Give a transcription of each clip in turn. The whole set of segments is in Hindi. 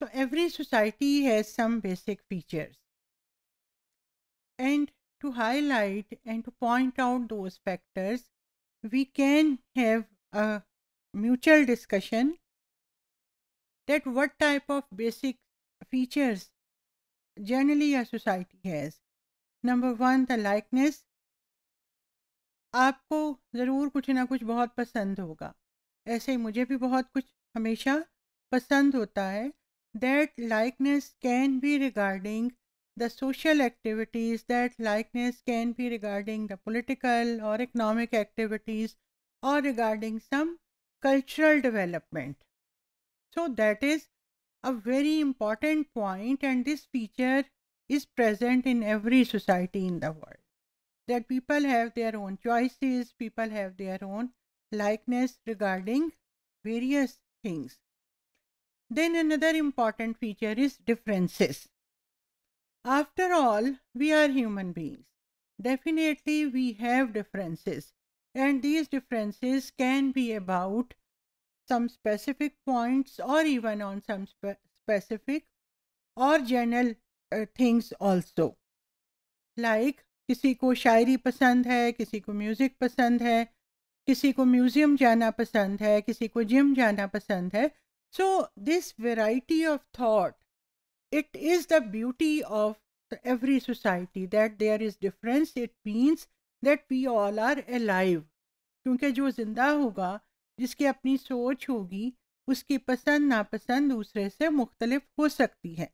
So every society has some basic features. And to highlight and to point out those factors, we can have a mutual discussion that what type of basic features generally a society has. Number 1 the likeness. आपको ज़रूर कुछ ना कुछ बहुत पसंद होगा ऐसे ही मुझे भी बहुत कुछ हमेशा पसंद होता है that likeness can be regarding the social activities, that likeness can be regarding the political or economic activities or regarding some cultural development. So that is a very important point and this feature is present in every society in the world. That people have their own choices, people have their own likeness regarding various things. Then another important feature is differences. After all, we are human beings. Definitely, we have differences, and these differences can be about some specific points or even on some spe specific or general uh, things. Also, like किसी को शायरी पसंद है किसी को म्यूज़िक पसंद है किसी को म्यूज़ियम जाना पसंद है किसी को जिम जाना पसंद है So this variety of thought, it is the beauty of every society that there is difference. It means that we all are alive. क्योंकि जो जिंदा होगा जिसकी अपनी सोच होगी उसकी पसंद नापसंद दूसरे से मुख्तलिफ हो सकती है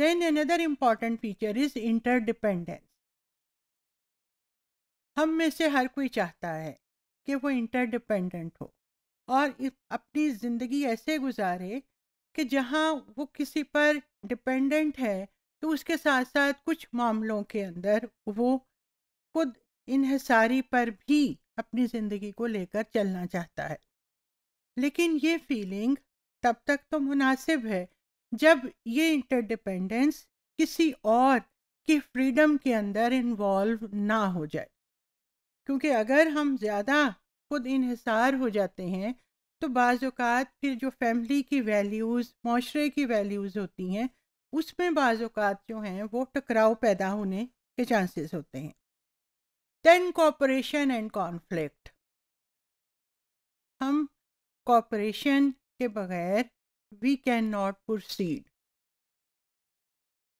then another important feature is interdependence हम में से हर कोई चाहता है कि वो इंटरडिपेंडेंट हो और अपनी ज़िंदगी ऐसे गुजारे कि जहाँ वो किसी पर डिपेंडेंट है तो उसके साथ साथ कुछ मामलों के अंदर वो खुद इन्हसारी पर भी अपनी ज़िंदगी को लेकर चलना चाहता है लेकिन ये फीलिंग तब तक तो मुनासिब है जब ये इंटरडिपेंडेंस किसी और की फ्रीडम के अंदर इन्वॉल्व ना हो जाए क्योंकि अगर हम ज़्यादा खुद इन्हसार हो जाते हैं तो बाज़ात फिर जो फैमिली की वैल्यूज़ माशरे की वैल्यूज़ होती हैं उसमें बाज़ात जो हैं वो टकराव पैदा होने के चांसेस होते हैं देन कॉपरेशन एंड कॉन्फ्लिक्ट हम कॉपरेशन के बगैर वी कैन नॉट प्रोसीड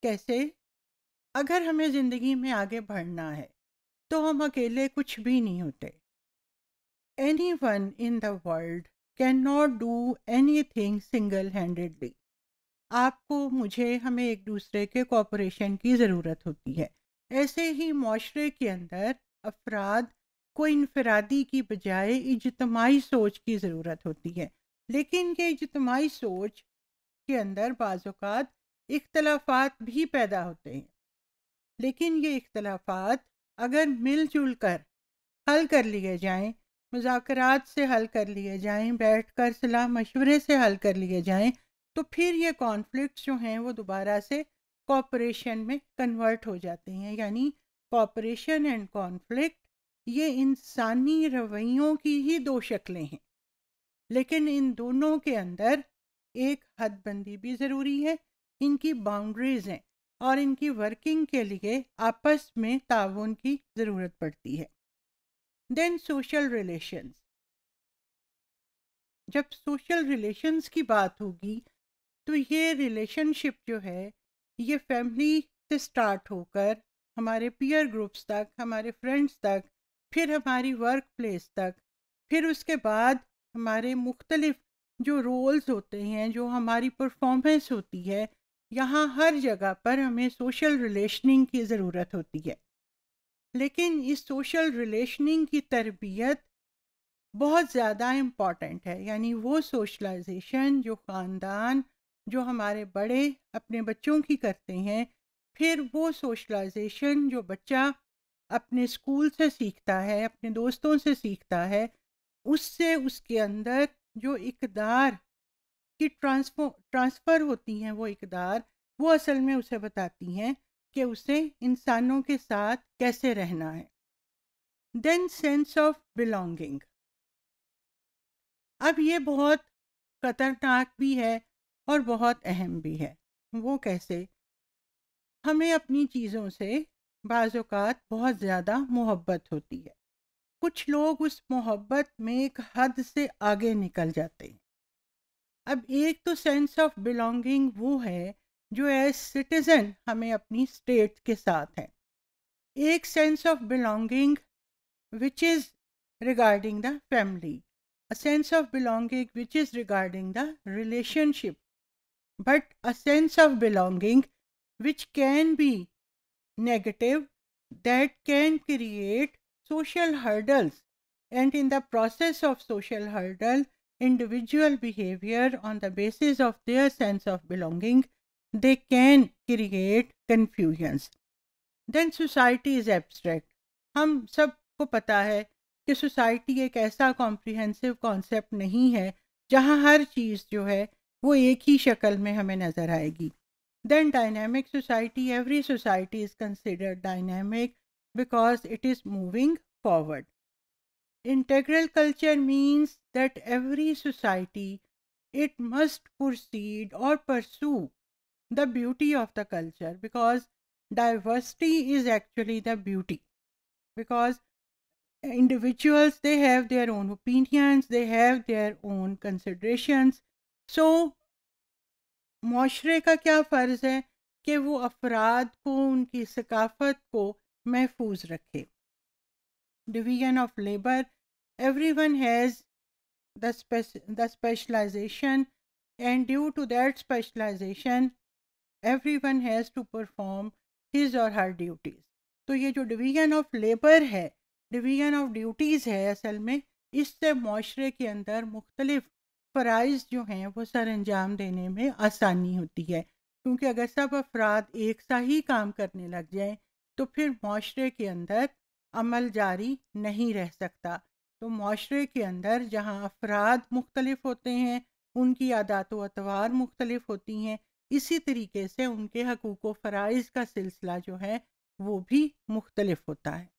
कैसे अगर हमें ज़िंदगी में आगे बढ़ना है तो हम अकेले कुछ भी नहीं होते anyone in the world can do anything single handedly आपको मुझे हमें एक दूसरे के कॉपरेशन की ज़रूरत होती है ऐसे ही माशरे के अंदर अफराद को इनफरादी की बजाय इजतमाही सोच की ज़रूरत होती है लेकिन ये इजतमाही सोच के अंदर बाज़ात इख्तलाफात भी पैदा होते हैं लेकिन ये इख्तलाफात अगर मिलजुल कर हल कर लिए जाएं मुजाकर से हल कर लिए जाएं कर सलाह मशवरे से हल कर लिए जाएं तो फिर ये कॉन्फ्लिक्ट जो हैं वो दोबारा से कॉपरेशन में कन्वर्ट हो जाते हैं यानी कॉपरेशन एंड कॉन्फ्लिक्ट ये इंसानी रवैयों की ही दो शक्लें हैं लेकिन इन दोनों के अंदर एक हदबंदी भी ज़रूरी है इनकी बाउंड्रीज हैं और इनकी वर्किंग के लिए आपस में ताउन की ज़रूरत पड़ती है देन सोशल रिलेशंस जब सोशल रिलेशंस की बात होगी तो ये रिलेशनशिप जो है ये फैमिली से स्टार्ट होकर हमारे पीयर ग्रुप्स तक हमारे फ्रेंड्स तक फिर हमारी वर्क प्लेस तक फिर उसके बाद हमारे मुख्तलिफ जो रोल्स होते हैं जो हमारी परफॉर्मेंस होती है यहाँ हर जगह पर हमें सोशल रिलेशनिंग की ज़रूरत होती है लेकिन इस सोशल रिलेशनिंग की तरबियत बहुत ज़्यादा इम्पॉर्टेंट है यानी वो सोशलाइजेशन जो ख़ानदान जो हमारे बड़े अपने बच्चों की करते हैं फिर वो सोशलाइजेशन जो बच्चा अपने स्कूल से सीखता है अपने दोस्तों से सीखता है उससे उसके अंदर जो इकदार की ट्रांसफो ट्रांसफ़र होती हैं वो इकदार वो असल में उसे बताती हैं कि उसे इंसानों के साथ कैसे रहना है देन सेंस ऑफ बिलोंगिंग अब ये बहुत खतरनाक भी है और बहुत अहम भी है वो कैसे हमें अपनी चीज़ों से बाज़ात बहुत ज़्यादा मोहब्बत होती है कुछ लोग उस मोहब्बत में एक हद से आगे निकल जाते हैं अब एक तो सेंस ऑफ बिलोंगिंग वो है जो एज सिटीजन हमें अपनी स्टेट के साथ हैं एक sense of belonging which is regarding the family a sense of belonging which is regarding the relationship but a sense of belonging which can be negative that can create social hurdles and in the process of social hurdle individual behaviour on the basis of their sense of belonging they can create confusions. Then society is abstract. हम सब को पता है कि सोसाइटी एक ऐसा कॉम्प्रिहेंसिव कॉन्सेप्ट नहीं है जहाँ हर चीज़ जो है वो एक ही शक्ल में हमें नज़र आएगी then dynamic society every society is considered dynamic because it is moving forward integral culture means that every society it must proceed or pursue the beauty of the culture because diversity is actually the beauty because individuals they have their own opinions they have their own considerations so معاشرے کا کیا فرض ہے کہ وہ افراد کو ان کی ثقافت کو محفوظ division of labor everyone has the, spe the specialization and due to that specialization everyone has to perform his और हर ड्यूटीज़ तो ये जो डिवीज़न ऑफ लेबर है डिवीज़न ऑफ ड्यूटीज़ है असल में इससे माशरे के अंदर मुख्तलिफ फ़राइज जो हैं वो सर अंजाम देने में आसानी होती है क्योंकि अगर सब अफराद एक सा ही काम करने लग जाएँ तो फिर माशरे के अंदर अमल जारी नहीं रह सकता तो माशरे के अंदर जहाँ अफराद मुख्तलिफ होते हैं उनकी आदात व अतवार मुख्तलिफ होती हैं इसी तरीके से उनके हकूक़ व फ़राइज़ का सिलसिला जो है वो भी मुख्तलफ होता है